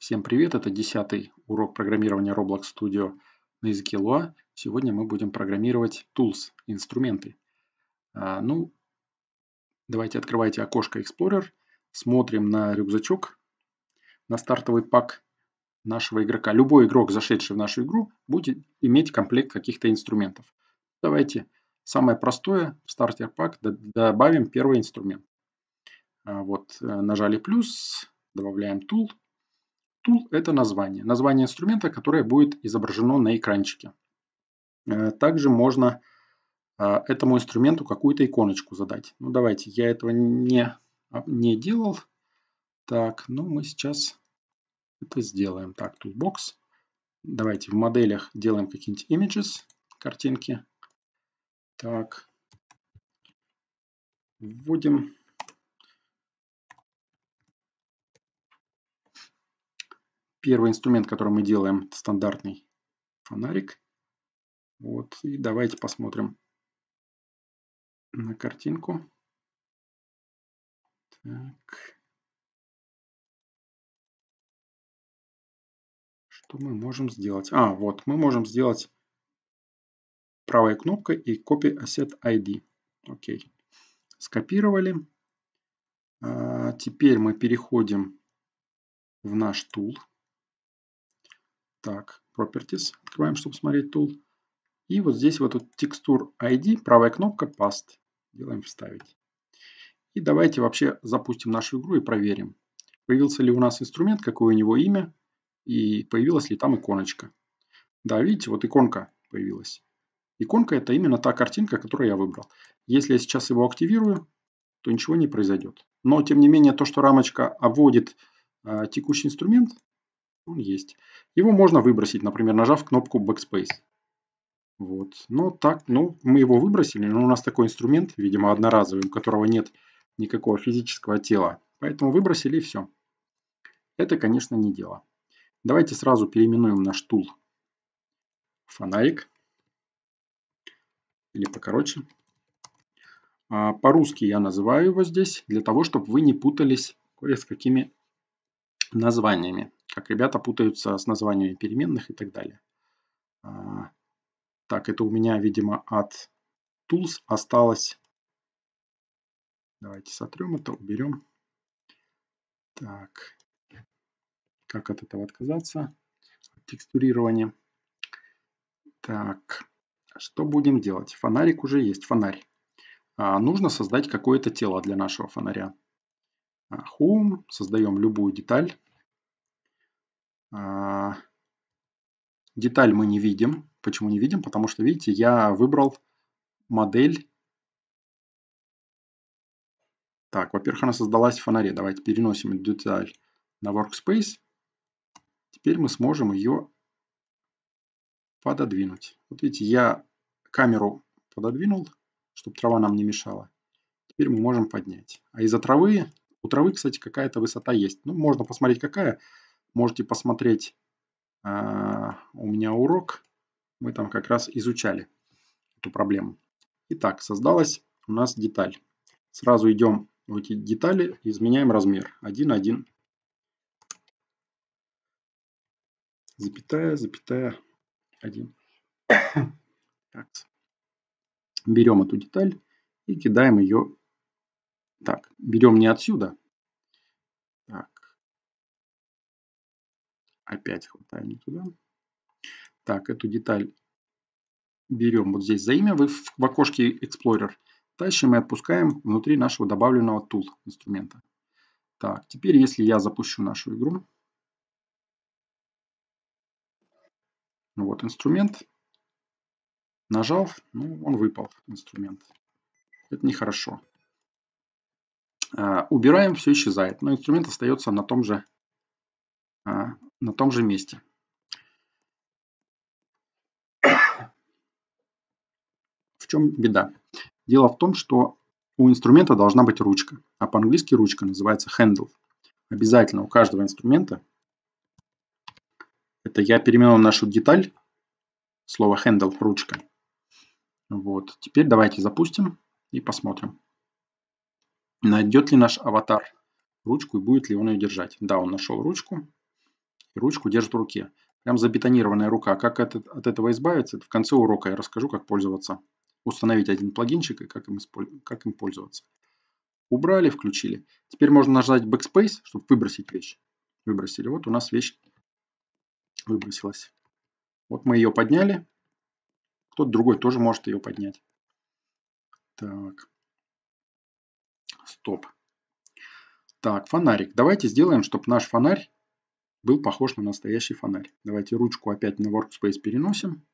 Всем привет, это 10 урок программирования Roblox Studio на языке Lua. Сегодня мы будем программировать tools, инструменты. А, ну, давайте открывайте окошко Explorer, смотрим на рюкзачок, на стартовый пак нашего игрока. Любой игрок, зашедший в нашу игру, будет иметь комплект каких-то инструментов. Давайте самое простое в стартер пак добавим первый инструмент. А, вот, э, нажали плюс, добавляем tool, Tool – это название. Название инструмента, которое будет изображено на экранчике. Э, также можно э, этому инструменту какую-то иконочку задать. Ну, давайте, я этого не, а, не делал. Так, ну мы сейчас это сделаем. Так, Toolbox. Давайте в моделях делаем какие-нибудь images, картинки. Так, вводим Первый инструмент, который мы делаем, стандартный фонарик. Вот, и давайте посмотрим на картинку. Так. Что мы можем сделать? А, вот, мы можем сделать правой кнопкой и Copy Asset ID. Окей. Скопировали. А, теперь мы переходим в наш тул. Так, Properties. Открываем, чтобы смотреть тул. И вот здесь вот этот текстур ID, правая кнопка Past. Делаем вставить. И давайте вообще запустим нашу игру и проверим, появился ли у нас инструмент, какое у него имя, и появилась ли там иконочка. Да, видите, вот иконка появилась. Иконка это именно та картинка, которую я выбрал. Если я сейчас его активирую, то ничего не произойдет. Но тем не менее, то, что рамочка обводит э, текущий инструмент, он есть. Его можно выбросить, например, нажав кнопку Backspace. Вот. Но ну, так, ну, мы его выбросили, но у нас такой инструмент, видимо, одноразовый, у которого нет никакого физического тела. Поэтому выбросили и все. Это, конечно, не дело. Давайте сразу переименуем наш тул фонарик. Или покороче. А, по-русски я называю его здесь, для того, чтобы вы не путались кое с какими названиями как ребята путаются с названиями переменных и так далее. А, так, это у меня, видимо, от tools осталось. Давайте сотрем это, уберем. Так, как от этого отказаться? Текстурирование. Так, что будем делать? Фонарик уже есть, фонарь. А, нужно создать какое-то тело для нашего фонаря. А, Home, создаем любую деталь. А, деталь мы не видим. Почему не видим? Потому что, видите, я выбрал модель. Так, во-первых, она создалась в фонаре. Давайте переносим деталь на Workspace. Теперь мы сможем ее пододвинуть. Вот видите, я камеру пододвинул, чтобы трава нам не мешала. Теперь мы можем поднять. А из-за травы, у травы, кстати, какая-то высота есть. Ну, можно посмотреть, какая можете посмотреть э, у меня урок. Мы там как раз изучали эту проблему. Итак, создалась у нас деталь. Сразу идем в эти детали, изменяем размер. 1,1. Запятая, запятая, 1. Берем эту деталь и кидаем ее так. Берем не отсюда, Опять хватаем не туда. Так, эту деталь берем вот здесь за имя. Вы в, в окошке Explorer тащим и отпускаем внутри нашего добавленного tool инструмента. Так, теперь если я запущу нашу игру. Вот инструмент. Нажал, ну, он выпал, инструмент. Это нехорошо. А, убираем, все исчезает. Но инструмент остается на том же а, на том же месте. В чем беда? Дело в том, что у инструмента должна быть ручка, а по-английски ручка называется handle. Обязательно у каждого инструмента, это я переименовал нашу деталь, слово handle, ручка. Вот, теперь давайте запустим и посмотрим, найдет ли наш аватар ручку и будет ли он ее держать. Да, он нашел ручку, и ручку держит в руке. Прям забетонированная рука. Как от, от этого избавиться, это в конце урока я расскажу, как пользоваться. Установить один плагинчик и как им, как им пользоваться. Убрали, включили. Теперь можно нажать Backspace, чтобы выбросить вещь. Выбросили. Вот у нас вещь выбросилась. Вот мы ее подняли. Кто-то другой тоже может ее поднять. Так. Стоп. Так, фонарик. Давайте сделаем, чтобы наш фонарь был похож на настоящий фонарь. Давайте ручку опять на Workspace переносим.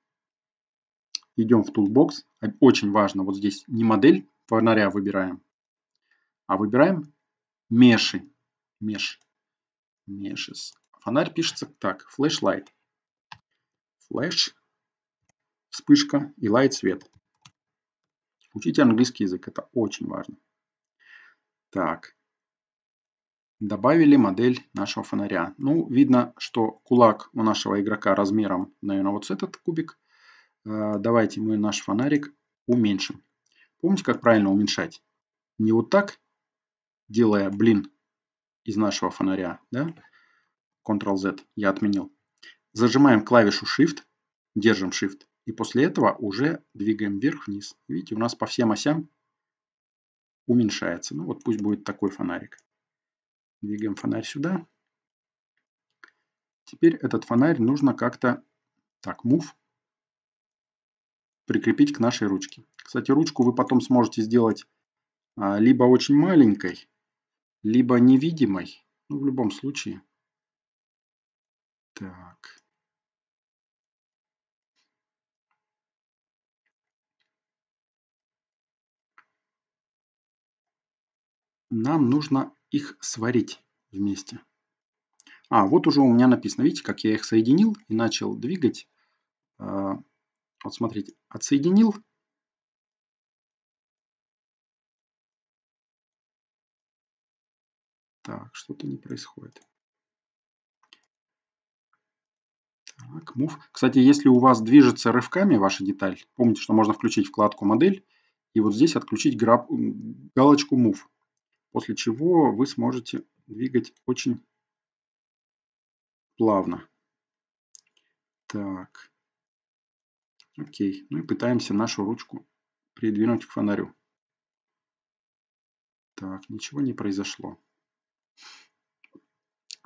Идем в Toolbox. Очень важно, вот здесь не модель фонаря выбираем, а выбираем меши. Меш. Мешис. Фонарь пишется так. Flashlight. Flash. Вспышка и light свет. Учите английский язык, это очень важно. Так, Добавили модель нашего фонаря. Ну, видно, что кулак у нашего игрока размером, наверное, вот с этот кубик. Э, давайте мы наш фонарик уменьшим. Помните, как правильно уменьшать? Не вот так, делая блин из нашего фонаря, да? Ctrl-Z я отменил. Зажимаем клавишу Shift, держим Shift. И после этого уже двигаем вверх-вниз. Видите, у нас по всем осям уменьшается. Ну вот пусть будет такой фонарик. Двигаем фонарь сюда. Теперь этот фонарь нужно как-то, так, move, прикрепить к нашей ручке. Кстати, ручку вы потом сможете сделать а, либо очень маленькой, либо невидимой. Ну, в любом случае. Так. Нам нужно их сварить вместе. А, вот уже у меня написано. Видите, как я их соединил и начал двигать. А, вот смотрите, отсоединил. Так, что-то не происходит. Так, move. Кстати, если у вас движется рывками ваша деталь, помните, что можно включить вкладку модель и вот здесь отключить галочку move после чего вы сможете двигать очень плавно. Так. Окей. Ну и пытаемся нашу ручку придвинуть к фонарю. Так, ничего не произошло.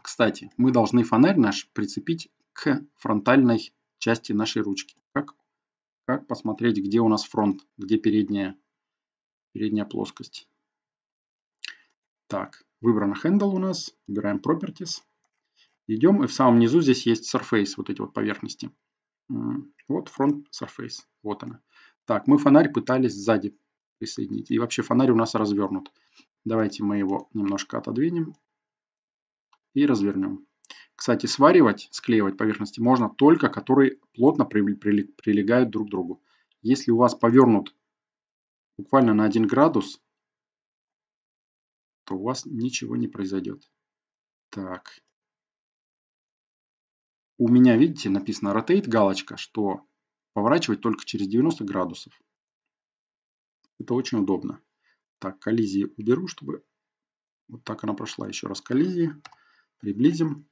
Кстати, мы должны фонарь наш прицепить к фронтальной части нашей ручки. Как, как посмотреть, где у нас фронт, где передняя, передняя плоскость? Так, выбрано handle у нас, выбираем properties. Идем, и в самом низу здесь есть surface, вот эти вот поверхности. Вот front surface, вот она. Так, мы фонарь пытались сзади присоединить. И вообще фонарь у нас развернут. Давайте мы его немножко отодвинем и развернем. Кстати, сваривать, склеивать поверхности можно только, которые плотно прилегают друг к другу. Если у вас повернут буквально на 1 градус то у вас ничего не произойдет. Так. У меня, видите, написано rotate, галочка, что поворачивать только через 90 градусов. Это очень удобно. Так, коллизии уберу, чтобы вот так она прошла. Еще раз коллизии. Приблизим.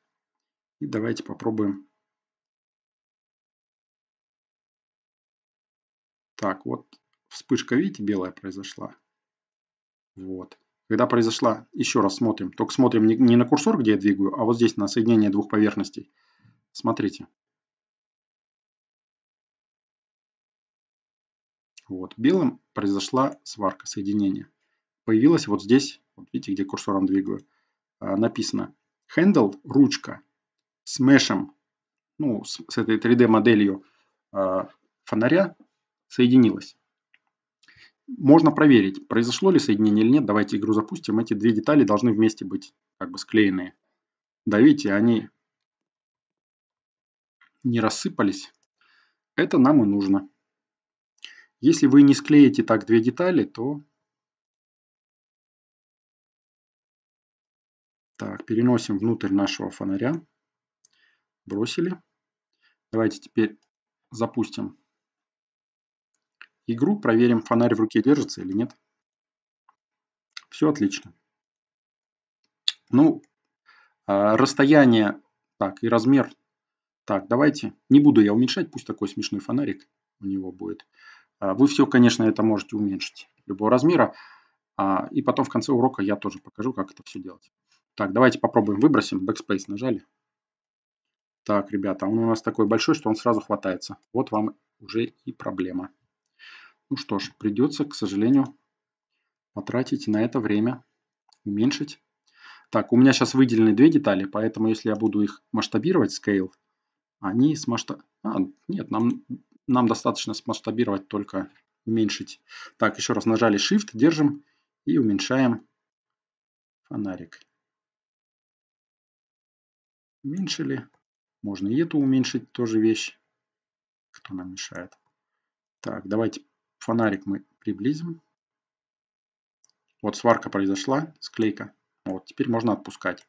И давайте попробуем. Так, вот вспышка, видите, белая произошла. Вот когда произошла, еще раз смотрим, только смотрим не, на курсор, где я двигаю, а вот здесь на соединение двух поверхностей. Смотрите. Вот, белым произошла сварка соединения. Появилось вот здесь, вот видите, где курсором двигаю, а, написано handle, ручка, с мешем, ну, с этой 3D-моделью а, фонаря соединилась можно проверить, произошло ли соединение или нет. Давайте игру запустим. Эти две детали должны вместе быть как бы склеенные. Да, видите, они не рассыпались. Это нам и нужно. Если вы не склеите так две детали, то... Так, переносим внутрь нашего фонаря. Бросили. Давайте теперь запустим игру, проверим, фонарь в руке держится или нет. Все отлично. Ну, а, расстояние, так, и размер. Так, давайте, не буду я уменьшать, пусть такой смешной фонарик у него будет. А, вы все, конечно, это можете уменьшить любого размера. А, и потом в конце урока я тоже покажу, как это все делать. Так, давайте попробуем выбросим. Backspace нажали. Так, ребята, он у нас такой большой, что он сразу хватается. Вот вам уже и проблема. Ну что ж, придется, к сожалению, потратить на это время, уменьшить. Так, у меня сейчас выделены две детали, поэтому если я буду их масштабировать, scale, они с масштаб... А, нет, нам, нам достаточно смасштабировать только уменьшить. Так, еще раз нажали Shift, держим и уменьшаем фонарик. Уменьшили. Можно и эту уменьшить, тоже вещь. Кто нам мешает. Так, давайте Фонарик мы приблизим. Вот сварка произошла, склейка. Вот, теперь можно отпускать.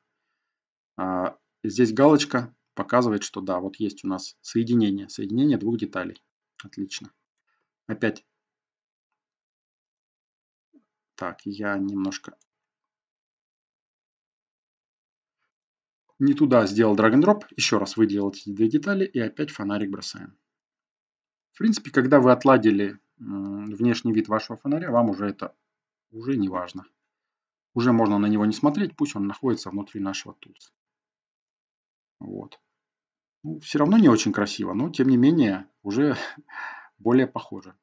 А, здесь галочка показывает, что да, вот есть у нас соединение. Соединение двух деталей. Отлично. Опять. Так, я немножко не туда сделал drag and drop, еще раз выделил эти две детали и опять фонарик бросаем. В принципе, когда вы отладили внешний вид вашего фонаря, вам уже это уже не важно. Уже можно на него не смотреть, пусть он находится внутри нашего тулса. Вот. Ну, все равно не очень красиво, но тем не менее уже более похоже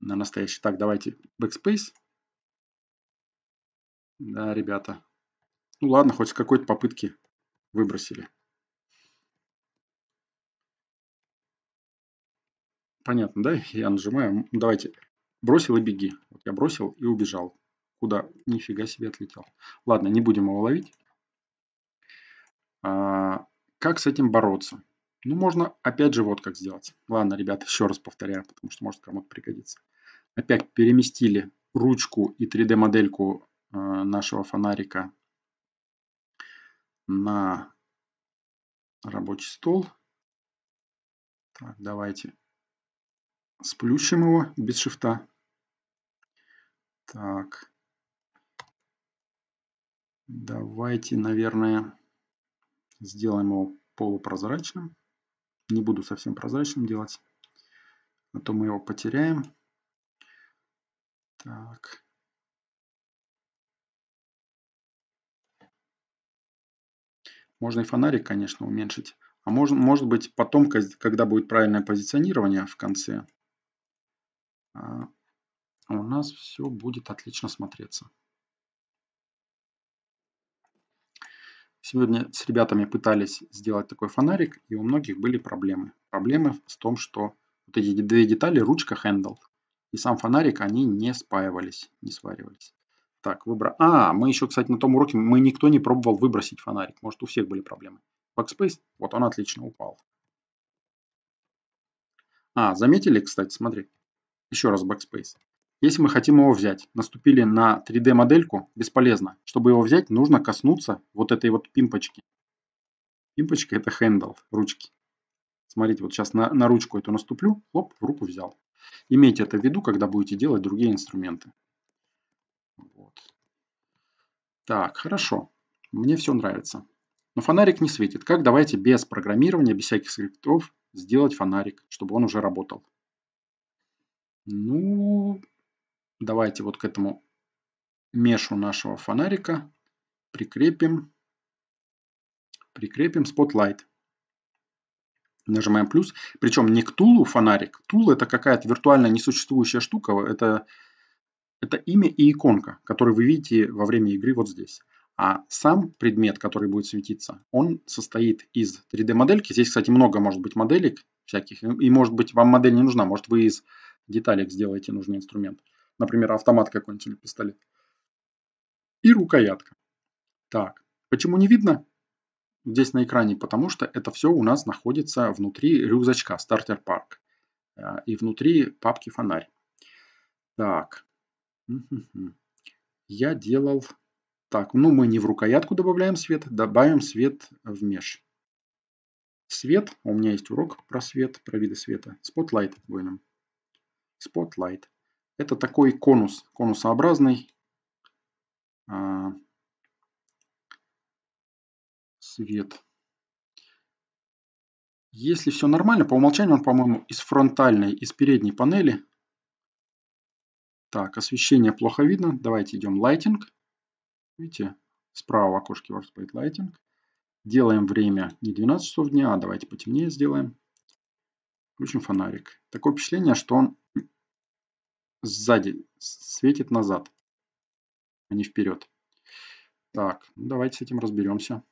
на настоящий. Так, давайте backspace. Да, ребята. Ну ладно, хоть с какой-то попытки выбросили. Понятно, да? Я нажимаю. Давайте. Бросил и беги. Вот я бросил и убежал. Куда? Нифига себе отлетел. Ладно, не будем его ловить. А, как с этим бороться? Ну, можно опять же вот как сделать. Ладно, ребята, еще раз повторяю, потому что может кому-то пригодится. Опять переместили ручку и 3D-модельку э, а, нашего фонарика на рабочий стол. Так, давайте сплющим его без шифта. Так. Давайте, наверное, сделаем его полупрозрачным. Не буду совсем прозрачным делать, а то мы его потеряем. Так. Можно и фонарик, конечно, уменьшить. А может, может быть потом, когда будет правильное позиционирование в конце, а, у нас все будет отлично смотреться. Сегодня с ребятами пытались сделать такой фонарик, и у многих были проблемы. Проблемы в том, что вот эти две детали, ручка handle и сам фонарик, они не спаивались, не сваривались. Так, выбра... А, мы еще, кстати, на том уроке, мы никто не пробовал выбросить фонарик. Может, у всех были проблемы. Backspace, вот он отлично упал. А, заметили, кстати, смотри, еще раз Backspace. Если мы хотим его взять, наступили на 3D модельку, бесполезно. Чтобы его взять, нужно коснуться вот этой вот пимпочки. Пимпочка это handle ручки. Смотрите, вот сейчас на, на ручку эту наступлю, хлоп, в руку взял. Имейте это в виду, когда будете делать другие инструменты. Вот. Так, хорошо. Мне все нравится. Но фонарик не светит. Как давайте без программирования, без всяких скриптов сделать фонарик, чтобы он уже работал? Ну, давайте вот к этому мешу нашего фонарика прикрепим, прикрепим Spotlight. Нажимаем плюс. Причем не к тулу фонарик. Тул это какая-то виртуально несуществующая штука. Это, это имя и иконка, которые вы видите во время игры вот здесь. А сам предмет, который будет светиться, он состоит из 3D-модельки. Здесь, кстати, много может быть моделек всяких. И может быть вам модель не нужна. Может вы из деталях сделайте нужный инструмент. Например, автомат какой-нибудь или пистолет. И рукоятка. Так, почему не видно? Здесь на экране, потому что это все у нас находится внутри рюкзачка Starter Park э, и внутри папки фонарь. Так, я делал так, ну мы не в рукоятку добавляем свет, добавим свет в меж. Свет, у меня есть урок про свет, про виды света. Spotlight будем. Spotlight. Это такой конус, конусообразный. А, свет. Если все нормально, по умолчанию он, по-моему, из фронтальной, из передней панели. Так, освещение плохо видно. Давайте идем Lighting. Видите, справа в окошке Workspace Lighting. Делаем время не 12 часов дня, а давайте потемнее сделаем. Включим фонарик. Такое впечатление, что он сзади светит назад, а не вперед. Так, ну, давайте с этим разберемся.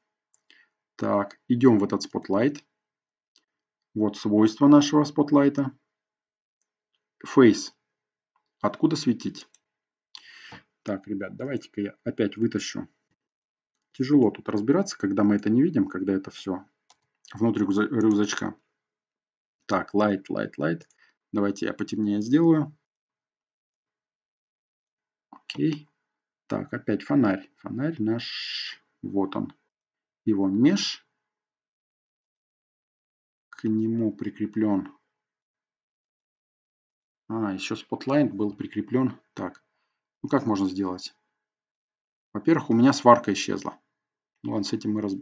Так, идем в этот спотлайт. Вот свойства нашего спотлайта. Face. Откуда светить? Так, ребят, давайте-ка я опять вытащу. Тяжело тут разбираться, когда мы это не видим, когда это все внутри рюкзачка. Так, light, light, light. Давайте я потемнее сделаю. Окей. Так, опять фонарь. Фонарь наш, вот он. Его меж. К нему прикреплен. А, еще спотлайт был прикреплен. Так, ну как можно сделать? Во-первых, у меня сварка исчезла. Ну ладно, с этим мы раз...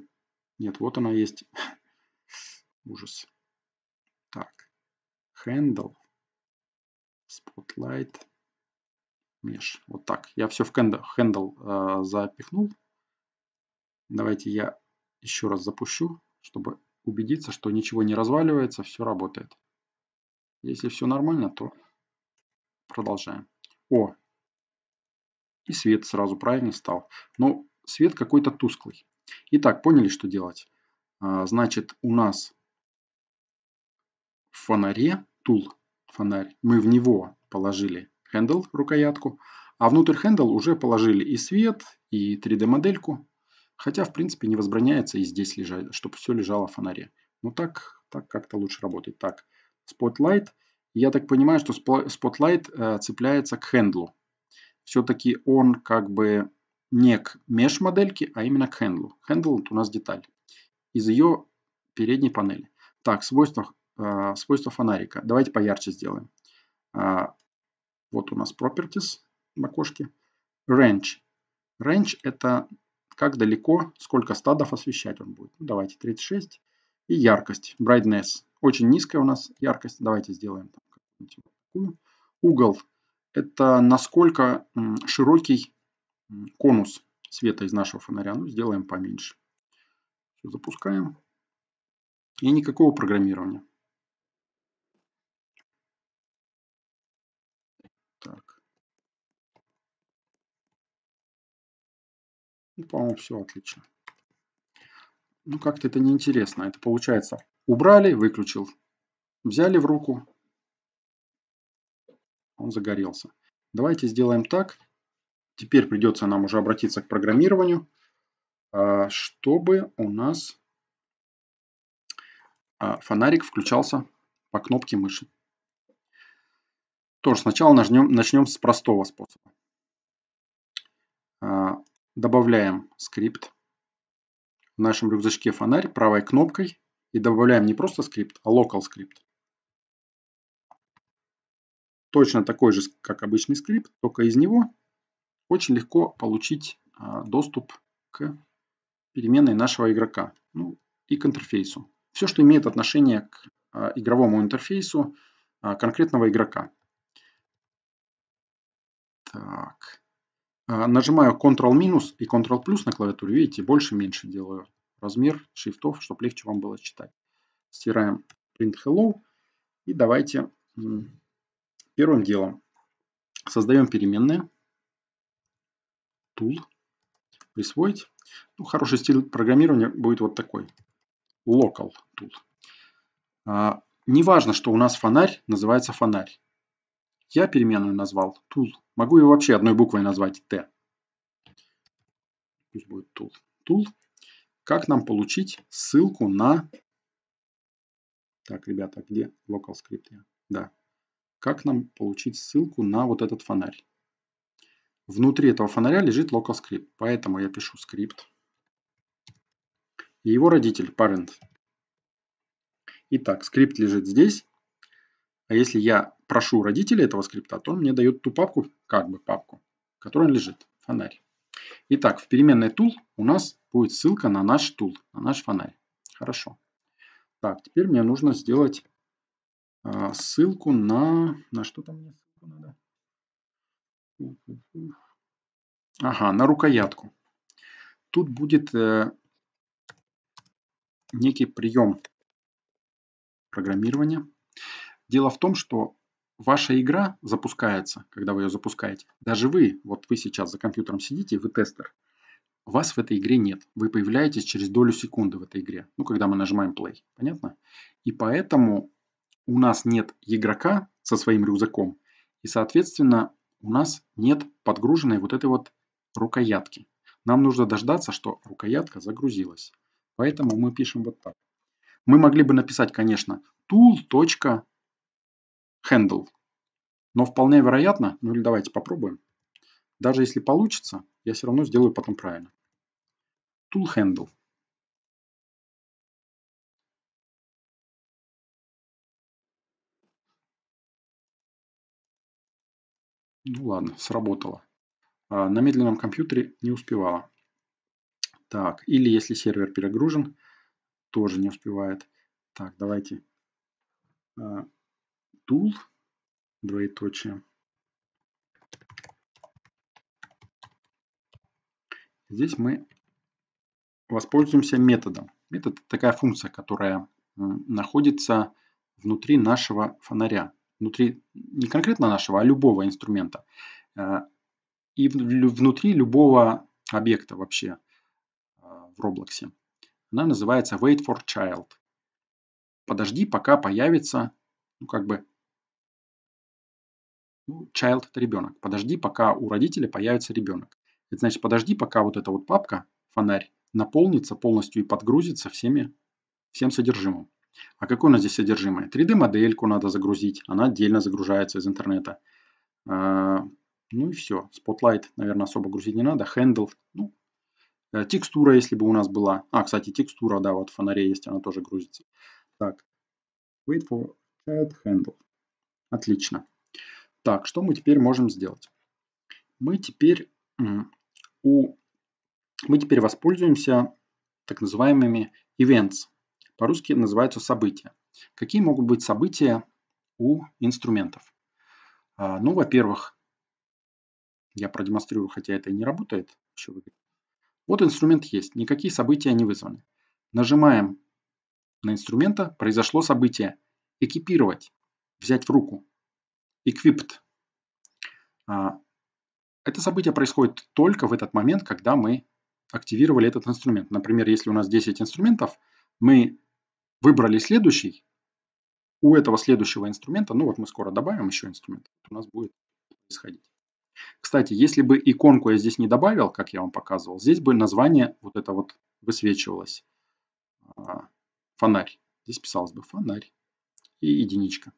Нет, вот она есть. Ужас. Так. Handle. Spotlight меж. Вот так. Я все в handle э, запихнул. Давайте я еще раз запущу, чтобы убедиться, что ничего не разваливается, все работает. Если все нормально, то продолжаем. О! И свет сразу правильно стал. Но ну, свет какой-то тусклый. Итак, поняли, что делать? А, значит, у нас в фонаре, тул, фонарь, мы в него положили хендл рукоятку. А внутрь хендл уже положили и свет, и 3D-модельку. Хотя, в принципе, не возбраняется и здесь лежать, чтобы все лежало в фонаре. Ну так, так как-то лучше работает. Так, Spotlight. Я так понимаю, что Spotlight э, цепляется к хендлу. Все-таки он как бы не к меш-модельке, а именно к хендлу. Хендл у нас деталь из ее передней панели. Так, свойства, э, свойства фонарика. Давайте поярче сделаем. Э, вот у нас properties в окошке. Range. Range это как далеко, сколько стадов освещать он будет. Ну, давайте 36. И яркость. Brightness. Очень низкая у нас яркость. Давайте сделаем такую. Угол. Это насколько широкий конус света из нашего фонаря. Ну, сделаем поменьше. Все, запускаем. И никакого программирования. Ну, по-моему, все отлично. Ну, как-то это неинтересно. Это получается, убрали, выключил. Взяли в руку, он загорелся. Давайте сделаем так. Теперь придется нам уже обратиться к программированию, а, чтобы у нас а, фонарик включался по кнопке мыши. Тоже сначала начнем начнем с простого способа. Добавляем скрипт. В нашем рюкзачке фонарь правой кнопкой и добавляем не просто скрипт, а local скрипт. Точно такой же, как обычный скрипт, только из него очень легко получить а, доступ к переменной нашего игрока ну, и к интерфейсу. Все, что имеет отношение к а, игровому интерфейсу а, конкретного игрока. Так. А, нажимаю Ctrl минус и Ctrl плюс на клавиатуре. Видите, больше-меньше делаю размер шрифтов, чтобы легче вам было читать. Стираем print hello. И давайте первым делом создаем переменные. Tool. Присвоить. Ну, хороший стиль программирования будет вот такой. Local Tool. А, неважно, что у нас фонарь называется фонарь. Я переменную назвал tool. Могу ее вообще одной буквой назвать t. Пусть будет tool. Tool. Как нам получить ссылку на... Так, ребята, а где local script? Я? Да. Как нам получить ссылку на вот этот фонарь? Внутри этого фонаря лежит local script, поэтому я пишу скрипт. И его родитель, parent. Итак, скрипт лежит здесь. А если я прошу родителей этого скрипта, то он мне дает ту папку, как бы папку, в которой он лежит, фонарь. Итак, в переменной tool у нас будет ссылка на наш tool, на наш фонарь. Хорошо. Так, теперь мне нужно сделать э, ссылку на... На что там мне ссылку надо? Ага, на рукоятку. Тут будет э, некий прием программирования. Дело в том, что ваша игра запускается, когда вы ее запускаете. Даже вы, вот вы сейчас за компьютером сидите, вы тестер. Вас в этой игре нет. Вы появляетесь через долю секунды в этой игре. Ну, когда мы нажимаем play. Понятно? И поэтому у нас нет игрока со своим рюкзаком. И, соответственно, у нас нет подгруженной вот этой вот рукоятки. Нам нужно дождаться, что рукоятка загрузилась. Поэтому мы пишем вот так. Мы могли бы написать, конечно, tool handle. Но вполне вероятно, ну или давайте попробуем. Даже если получится, я все равно сделаю потом правильно. Tool handle. Ну ладно, сработало. А на медленном компьютере не успевала. Так, или если сервер перегружен, тоже не успевает. Так, давайте а, tool, двоеточие. Здесь мы воспользуемся методом. Метод – такая функция, которая находится внутри нашего фонаря. Внутри не конкретно нашего, а любого инструмента. Э, и внутри любого объекта вообще э, в Roblox. Она называется wait for child. Подожди, пока появится ну, как бы ну, child – это ребенок. Подожди, пока у родителя появится ребенок. Это значит, подожди, пока вот эта вот папка, фонарь, наполнится полностью и подгрузится всеми, всем содержимым. А какое у нас здесь содержимое? 3D-модельку надо загрузить, она отдельно загружается из интернета. А, ну и все. Spotlight, наверное, особо грузить не надо. Handle, ну, э, текстура, если бы у нас была. А, кстати, текстура, да, вот в фонаре есть, она тоже грузится. Так, wait for child handle. Отлично. Так, что мы теперь можем сделать? Мы теперь, у, мы теперь воспользуемся так называемыми events. По-русски называются события. Какие могут быть события у инструментов? А, ну, во-первых, я продемонстрирую, хотя это и не работает. Еще вот инструмент есть, никакие события не вызваны. Нажимаем на инструмента, произошло событие. Экипировать, взять в руку equipped. А, это событие происходит только в этот момент, когда мы активировали этот инструмент. Например, если у нас 10 инструментов, мы выбрали следующий, у этого следующего инструмента, ну вот мы скоро добавим еще инструмент, у нас будет происходить. Кстати, если бы иконку я здесь не добавил, как я вам показывал, здесь бы название вот это вот высвечивалось. А, фонарь. Здесь писалось бы фонарь и единичка.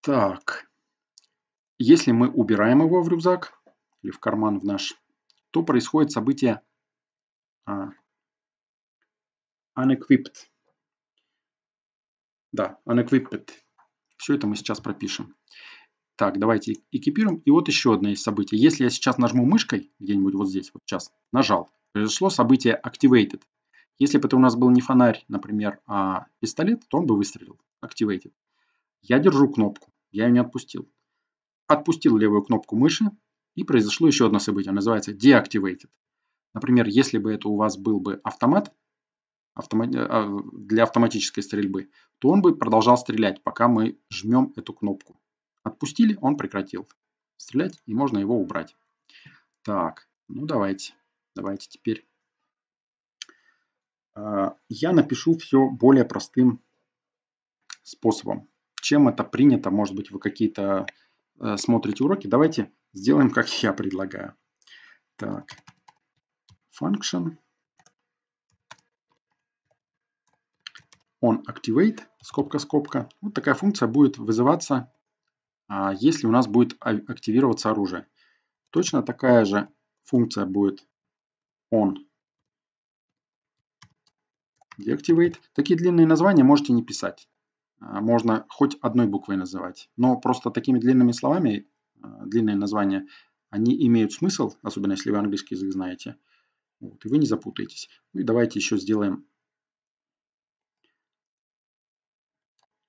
Так, если мы убираем его в рюкзак или в карман в наш, то происходит событие uh, unequipped. Да, unequipped. Все это мы сейчас пропишем. Так, давайте экипируем. И вот еще одно из событий. Если я сейчас нажму мышкой, где-нибудь вот здесь, вот сейчас, нажал, произошло событие activated. Если бы это у нас был не фонарь, например, а пистолет, то он бы выстрелил. Activated. Я держу кнопку. Я ее не отпустил. Отпустил левую кнопку мыши, и произошло еще одно событие. Называется deactivated. Например, если бы это у вас был бы автомат э, а, для автоматической стрельбы, то он бы продолжал стрелять, пока мы жмем эту кнопку. Отпустили, он прекратил стрелять, и можно его убрать. Так, ну давайте. Давайте теперь. А, я напишу все более простым способом чем это принято, может быть, вы какие-то э, смотрите уроки. Давайте сделаем, как я предлагаю. Так, function. On activate, скобка-скобка. Вот такая функция будет вызываться, э, если у нас будет а, активироваться оружие. Точно такая же функция будет on deactivate. Такие длинные названия можете не писать. Э, можно хоть одной буквой называть. Но просто такими длинными словами, э, длинные названия, они имеют смысл, особенно если вы английский язык знаете. Вот, и вы не запутаетесь. Ну и давайте еще сделаем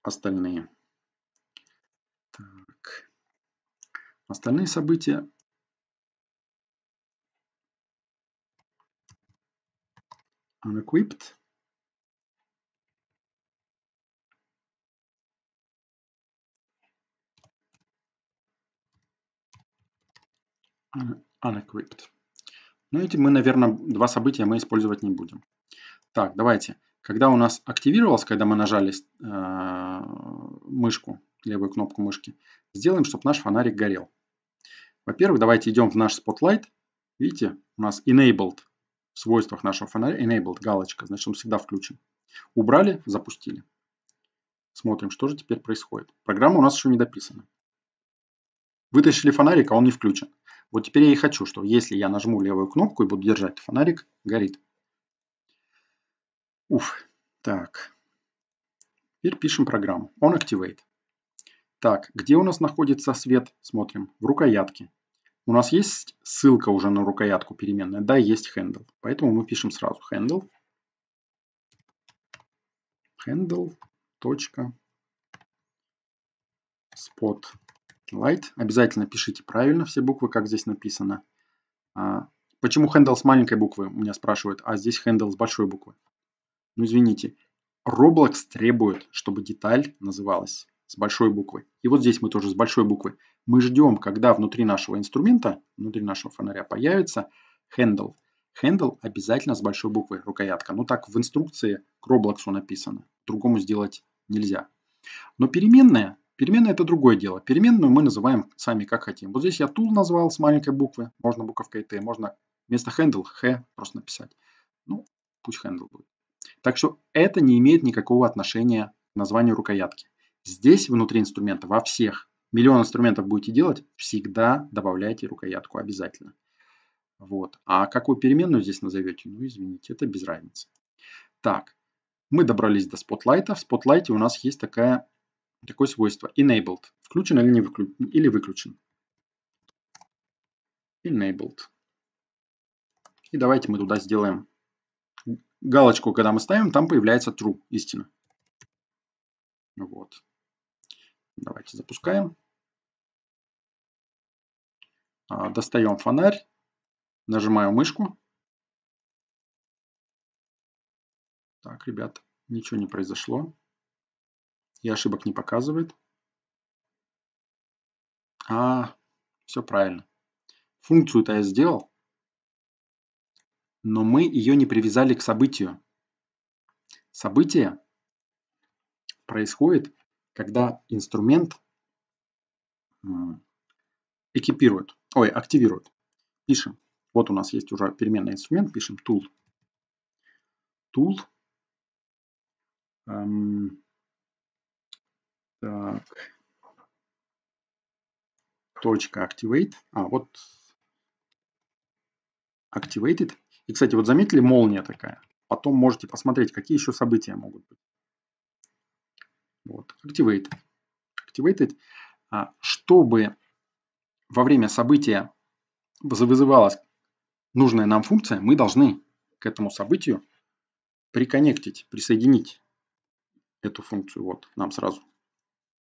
остальные. Так. Остальные события. Unequipped. А, unequipped. Но ну, эти мы, наверное, два события мы использовать не будем. Так, давайте. Когда у нас активировалось, когда мы нажали э, мышку, левую кнопку мышки, сделаем, чтобы наш фонарик горел. Во-первых, давайте идем в наш Spotlight. Видите, у нас enabled в свойствах нашего фонаря, enabled галочка, значит он всегда включен. Убрали, запустили. Смотрим, что же теперь происходит. Программа у нас еще не дописана. Вытащили фонарик, а он не включен. Вот теперь я и хочу, что если я нажму левую кнопку и буду держать, то фонарик горит. Уф, так. Теперь пишем программу. Он Activate. Так, где у нас находится свет? Смотрим. В рукоятке. У нас есть ссылка уже на рукоятку переменная? Да, есть handle. Поэтому мы пишем сразу handle. handle. Точка. Spot light. Обязательно пишите правильно все буквы, как здесь написано. А, почему handle с маленькой буквы, у меня спрашивают, а здесь handle с большой буквы? Ну извините, Roblox требует, чтобы деталь называлась с большой буквы. И вот здесь мы тоже с большой буквы. Мы ждем, когда внутри нашего инструмента, внутри нашего фонаря появится handle. Handle обязательно с большой буквы, рукоятка. Ну так в инструкции к Roblox написано. Другому сделать нельзя. Но переменная Переменная – это другое дело. Переменную мы называем сами как хотим. Вот здесь я tool назвал с маленькой буквы. Можно буковкой Т, можно вместо handle H просто написать. Ну, пусть handle будет. Так что это не имеет никакого отношения к названию рукоятки. Здесь внутри инструмента, во всех, миллион инструментов будете делать, всегда добавляйте рукоятку обязательно. Вот. А какую переменную здесь назовете? Ну, извините, это без разницы. Так, мы добрались до спотлайта. В спотлайте у нас есть такая такое свойство enabled. Включен или, не выклю... или выключен. Enabled. И давайте мы туда сделаем галочку, когда мы ставим, там появляется true, истина. Вот. Давайте запускаем. А, достаем фонарь, нажимаю мышку. Так, ребят, ничего не произошло и ошибок не показывает. А, все правильно. Функцию-то я сделал, но мы ее не привязали к событию. Событие происходит, когда инструмент экипирует, ой, активирует. Пишем. Вот у нас есть уже переменный инструмент, пишем tool. Tool. Эм, так. Точка activate. А, вот activated. И, кстати, вот заметили, молния такая. Потом можете посмотреть, какие еще события могут быть. Вот, activate. Activated. А, чтобы во время события вызывалась нужная нам функция, мы должны к этому событию приконектить, присоединить эту функцию. Вот, нам сразу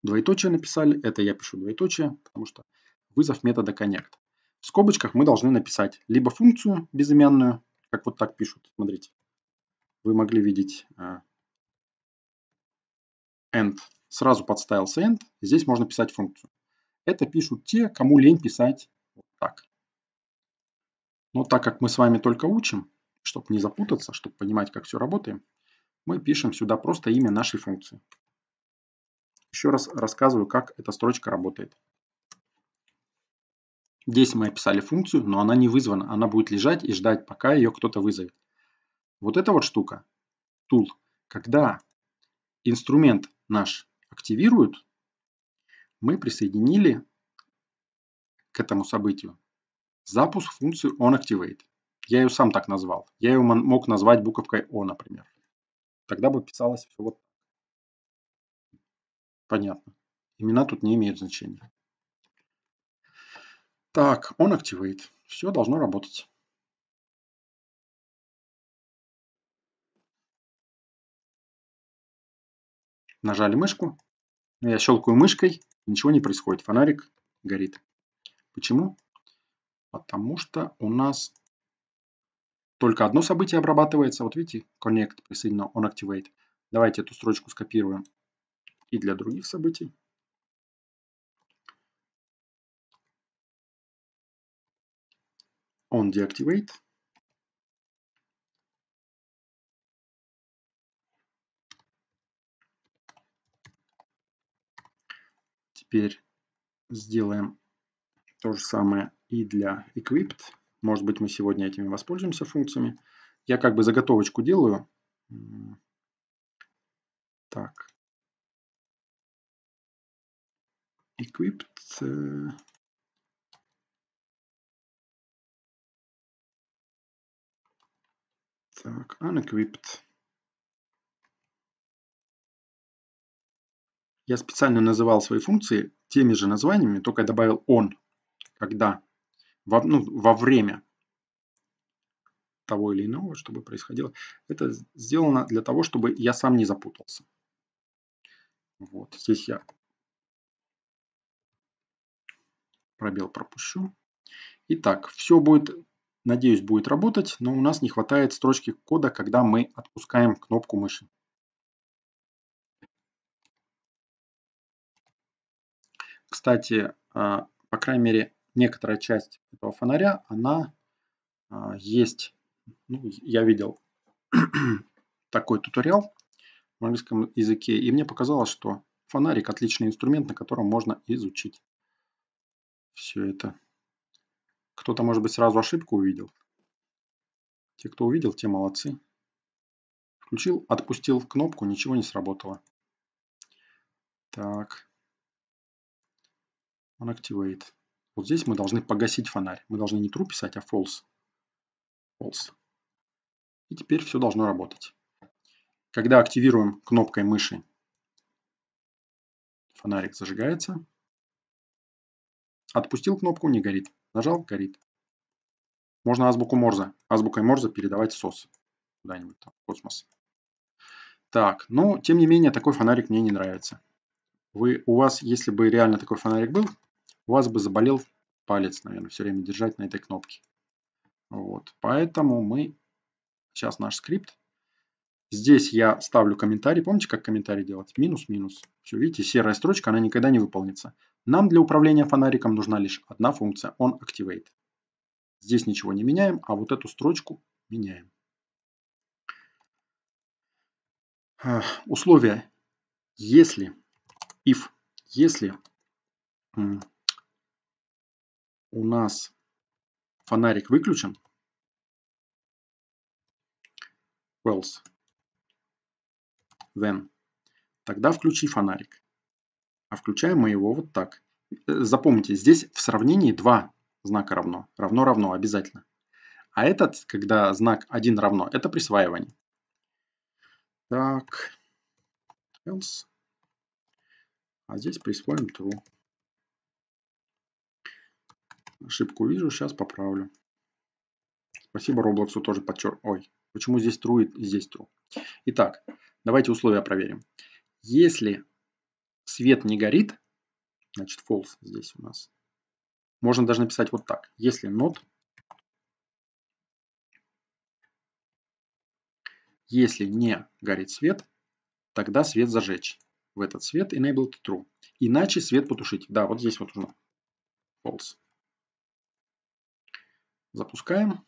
двоеточие написали, это я пишу двоеточие, потому что вызов метода connect. В скобочках мы должны написать либо функцию безымянную, как вот так пишут, смотрите. Вы могли видеть э, end. Сразу подставился end, здесь можно писать функцию. Это пишут те, кому лень писать вот так. Но так как мы с вами только учим, чтобы не запутаться, чтобы понимать, как все работает, мы пишем сюда просто имя нашей функции. Еще раз рассказываю, как эта строчка работает. Здесь мы описали функцию, но она не вызвана. Она будет лежать и ждать, пока ее кто-то вызовет. Вот эта вот штука, tool, когда инструмент наш активируют, мы присоединили к этому событию запуск функции onActivate. Я ее сам так назвал. Я ее мог назвать буковкой O, например. Тогда бы писалось все вот Понятно. Имена тут не имеют значения. Так, он Activate. Все должно работать. Нажали мышку. Ну, я щелкаю мышкой, ничего не происходит. Фонарик горит. Почему? Потому что у нас только одно событие обрабатывается. Вот видите, connect присоединено, он activate. Давайте эту строчку скопируем и для других событий. On deactivate. Теперь сделаем то же самое и для equipped. Может быть, мы сегодня этими воспользуемся функциями. Я как бы заготовочку делаю. Так, equipped uh, так unequipped я специально называл свои функции теми же названиями только я добавил он, когда во, ну, во время того или иного, чтобы происходило. Это сделано для того, чтобы я сам не запутался. Вот здесь я пробел пропущу. Итак, все будет, надеюсь, будет работать, но у нас не хватает строчки кода, когда мы отпускаем кнопку мыши. Кстати, а, по крайней мере, некоторая часть этого фонаря, она а, есть. Ну, я видел такой туториал в английском языке, и мне показалось, что фонарик отличный инструмент, на котором можно изучить все это. Кто-то, может быть, сразу ошибку увидел. Те, кто увидел, те молодцы. Включил, отпустил кнопку, ничего не сработало. Так. Он activate. Вот здесь мы должны погасить фонарь. Мы должны не true писать, а false. False. И теперь все должно работать. Когда активируем кнопкой мыши, фонарик зажигается. Отпустил кнопку, не горит. Нажал, горит. Можно азбуку Морзе. Азбукой Морзе передавать сос. Куда-нибудь там, в космос. Так, ну тем не менее такой фонарик мне не нравится. Вы, у вас, если бы реально такой фонарик был, у вас бы заболел палец, наверное, все время держать на этой кнопке. Вот, поэтому мы сейчас наш скрипт Здесь я ставлю комментарий. Помните, как комментарий делать? Минус-минус. Все, видите, серая строчка, она никогда не выполнится. Нам для управления фонариком нужна лишь одна функция. Он activate. Здесь ничего не меняем, а вот эту строчку меняем. Условия. Если, if, если у нас фонарик выключен, else, then. Тогда включи фонарик. А включаем мы его вот так. Э, запомните, здесь в сравнении два знака равно. Равно-равно обязательно. А этот, когда знак один равно, это присваивание. Так, else. А здесь присвоим true. Ошибку вижу, сейчас поправлю. Спасибо Роблоксу тоже подчер... Ой, почему здесь true и здесь true? Итак, Давайте условия проверим. Если свет не горит, значит false здесь у нас. Можно даже написать вот так. Если not, если не горит свет, тогда свет зажечь. В этот свет enabled true. Иначе свет потушить. Да, вот здесь вот нужно false. Запускаем.